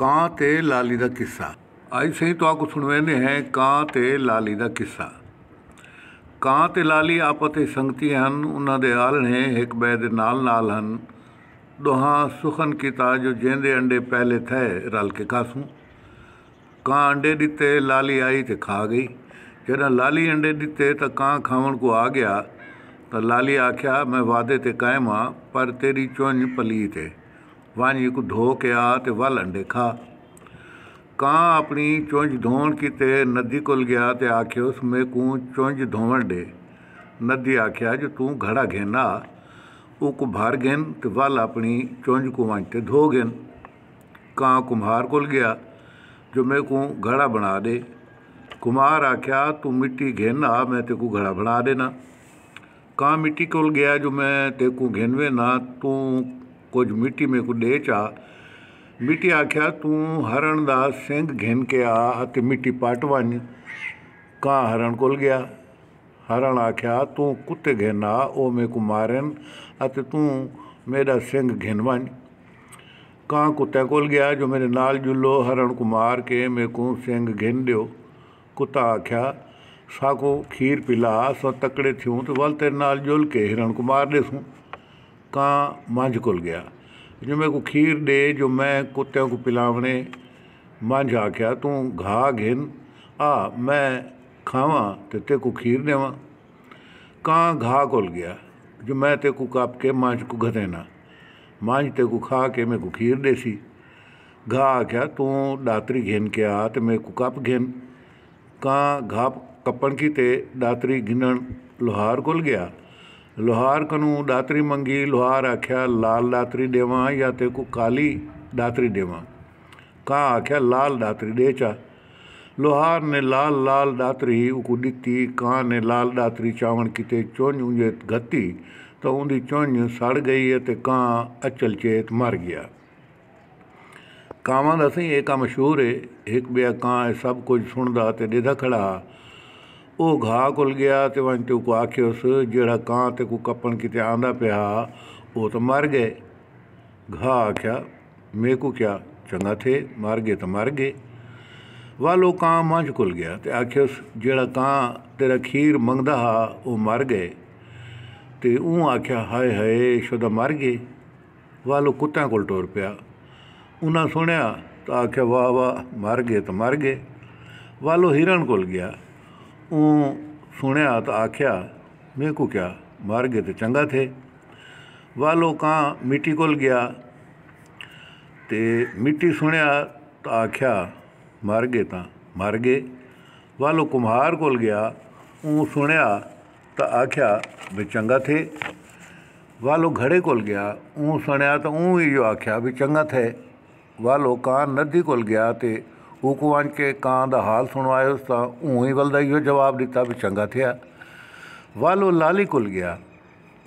ਕਾਂ ਤੇ ਲਾਲੀ ਦਾ ਕਿੱਸਾ ਅੱਜ ਸਹੀ ਤੋਂ ਆਕੋ ਸੁਣਵੇਨੇ ਹੈ ਕਾਂ ਤੇ ਲਾਲੀ ਦਾ ਕਿੱਸਾ ਕਾਂ ਤੇ ਲਾਲੀ ਆਪਸ ਵਿੱਚ ਸੰਗਤੀ ਹਨ ਉਹਨਾਂ ਦੇ ਆਲਣੇ ਇੱਕ ਬੈ ਦੇ ਨਾਲ ਨਾਲ ਹਨ ਦੋਹਾਂ ਸੁਖਨ ਕੀਤਾ ਜੋ ਜਿੰਦੇ ਅੰਡੇ ਪਹਿਲੇ ਥੇ ਰਲ ਕੇ ਖਾਸੂ ਕਾਂ ਅੰਡੇ ਦਿੱਤੇ ਲਾਲੀ ਆਈ ਤੇ ਖਾ ਗਈ ਜਦੋਂ ਲਾਲੀ ਅੰਡੇ ਦਿੱਤੇ ਤਾਂ ਕਾਂ ਖਾਵਣ ਕੋ ਆ ਗਿਆ ਤਾਂ ਲਾਲੀ ਆਖਿਆ ਮੈਂ ਵਾਅਦੇ ਤੇ ਕਾਇਮ ਆ ਪਰ ਤੇਰੀ ਚੁੰਝ ਪਲੀਤ ਹੈ ਵਾਂਝੀ ਕੋ ਧੋ ਕੇ ਆ ਤੇ ਵੱਲ ਅੰਡੇ ਖਾ ਕਾਂ ਆਪਣੀ ਚੁੰਝ ਧੋਣ ਕਿਤੇ ਨਦੀ ਕੋਲ ਗਿਆ ਤੇ ਆਖਿਓ ਉਸ ਮੇ ਕੂ ਚੁੰਝ ਧੋਵਣ ਦੇ ਨਦੀ ਆਖਿਆ ਜੋ ਤੂੰ ਘੜਾ ਘੇਨਾ ਉਹ ਕੁੰਭਾਰ ਗੇਨ ਤੇ ਵੱਲ ਆਪਣੀ ਚੁੰਝ ਕੋ ਵਾਂਝ ਤੇ ਧੋ ਗੇਨ ਕਾਂ ਕੁੰਭਾਰ ਕੋਲ ਗਿਆ ਜੋ ਮੇ ਕੋ ਘੜਾ ਬਣਾ ਦੇ कुमार आख्या तू मिट्टी घेन आ मैं तेको घड़ा बना देना कहाँ मिट्टी कोल गया जो मैं तेको घेनवे ना तू कुझु मिट्टी में कुझु ॾेच आहे मिटी आखिया तूं हरणदा सिंग घिन के आ अति मिटी पाट वञ कां हरण कोल गया हरण आखिया तूं कुते घेन आ ओ में को मारन अति तूं मेरा सिंग घेन वञ ਕਾਂ ਕੁੱਤੇ ਕੋਲ ਗਿਆ ਜੋ ਮੇਰੇ ਨਾਲ ਜੁੱਲੋ ਹਰਣ ਕੁਮਾਰ ਕੇ ਮੇਕੂ ਸਿੰਘ ਘਿੰਡਿਓ ਕੁੱਤਾ ਆਖਿਆ ਸਾਕੋ ਖੀਰ ਪਿਲਾ ਸੋ तो वल तेरे नाल जुल के हिरण ਕੇ ਹਰਣ ਕੁਮਾਰ ਦੇਸੂ का मंझ खुल गया जो मेरे को खीर दे जो मैं कुत्तों को पिलावने मंझ आख्या तू घा घिन आ मैं खाव तो ते को खीर देव कहाँ घा खुल गया जो मैं ते को काप के मांझ को घरेना मांझ ते को खा के मेरे को खीर देसी घा आख्या तू दातरी घेन के आ तो मेरे को कप घेन कहाँ घा कपन की ते दातरी घिनन लोहार खुल गया ਲੋਹਾਰ ਕਨੂ ਦਾਤਰੀ ਮੰਗੀ ਲੋਹਾਰ ਆਖਿਆ ਲਾਲ ਦਾਤਰੀ ਦੇਵਾਂ ਜਾਂ ਤੇ ਕੋ ਕਾਲੀ ਦਾਤਰੀ ਦੇਵਾਂ ਕਾ ਆਖਿਆ ਲਾਲ ਦਾਤਰੀ ਦੇ ਚਾ ਲੋਹਾਰ ਨੇ ਲਾਲ ਲਾਲ ਦਾਤਰੀ ਉਹ ਕੋ ਦਿੱਤੀ ਕਾ ਨੇ ਲਾਲ ਦਾਤਰੀ ਚਾਵਣ ਕਿਤੇ ਚੋਣ ਜੇ ਗੱਤੀ ਤਾਂ ਉਹਦੀ ਚੋਣ ਸੜ ਗਈ ਤੇ ਕਾ ਅਚਲ ਚੇਤ ਮਰ ਗਿਆ ਕਾਵਾਂ ਦਾ ਸਹੀ ਇਹ ਕਾ ਮਸ਼ਹੂਰ ਹੈ ਇੱਕ ਬਿਆ ਕਾ ਸਭ ਕੁਝ ਸੁਣਦਾ ਤੇ ਦੇਦਾ ਖੜਾ ਉਹ ਘਾਹ ਕੁਲ ਗਿਆ ਤੇ ਵੰਟੂ ਕੋ ਆਖਿਓਸ ਜਿਹੜਾ ਕਾਂ ਤੇ ਕੋ ਕੱਪਣ ਕਿਤੇ ਆਂਦਾ ਪਿਆ ਉਹ ਤਾਂ ਮਰ ਗਏ ਘਾਹ ਆਖਿਆ ਮੇ ਕੋ ਕਿਆ ਚੰਗਾ ਥੇ ਮਰ ਗਏ ਤਾਂ ਮਰ ਗਏ ਵਾਲੋ ਕਾਂ ਮੰਜ ਕੁਲ ਗਿਆ ਤੇ ਆਖਿਓਸ ਜਿਹੜਾ ਕਾਂ ਤੇਰਾ ਖੀਰ ਮੰਗਦਾ ਹਾ ਉਹ ਮਰ ਗਏ ਤੇ ਉਹ ਆਖਿਆ ਹਾਏ ਹਾਏ ਸ਼ੁਦਾ ਮਰ ਗਏ ਵਾਲੋ ਕੁੱਤਾ ਕੋਲ ਟੋਰ ਪਿਆ ਉਹਨਾਂ ਸੁਣਿਆ ਤਾਂ ਆਖਿਆ ਵਾ ਵਾ ਮਰ ਗਏ ਤਾਂ ਮਰ ਗਏ ਵਾਲੋ ਹਿਰਨ ਕੋਲ ਗਿਆ ऊ सुनया तो आख्या मेरे को क्या मार गए तो चंगा थे वह लोग मिट्टी को गया ते मिट्टी सुनया तो आख्या मार गए तो मार गए वह लोग कुम्हार को गया ऊ सुनया तो आख्या भी चंगा थे वह लोग घड़े को गया ऊ सुनया तो ऊ ही जो आख्या भी चंगा थे वह लोग नदी को गया तो हू कुआं खे ਕਾਂ ਦਾ हाल सुणवायोसि त ऊंई वल इहो जवाबु ॾिता बि चङा थिया वालो लाली कुल गया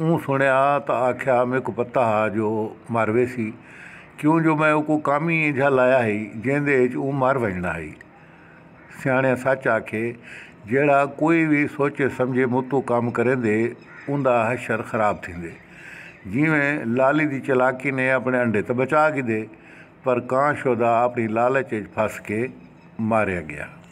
ऊं सुणिया त आख्या मेको पत्ता हा जो मारवेसी क्यों जो मैं काम ही झल लाया ही जेंदे ऊं मार वञणा ही ਸਿਆਣਿਆ ਸੱਚ ਆਖੇ ਜਿਹੜਾ ਕੋਈ ਵੀ ਸੋਚੇ ਸਮਝੇ ਮੁੱਤੂ ਕੰਮ ਕਰੇਂਦੇ ਉਹਦਾ ਹਸ਼ਰ ਖਰਾਬ ਥਿੰਦੇ ਜਿਵੇਂ ਲਾਲੀ ਦੀ ਚਲਾਕੀ ਨੇ ਆਪਣੇ ਅੰਡੇ ਤਾਂ ਬਚਾ ਕੇ ਦੇ पर कांशोदा अपनी लालच फस के मारिया गया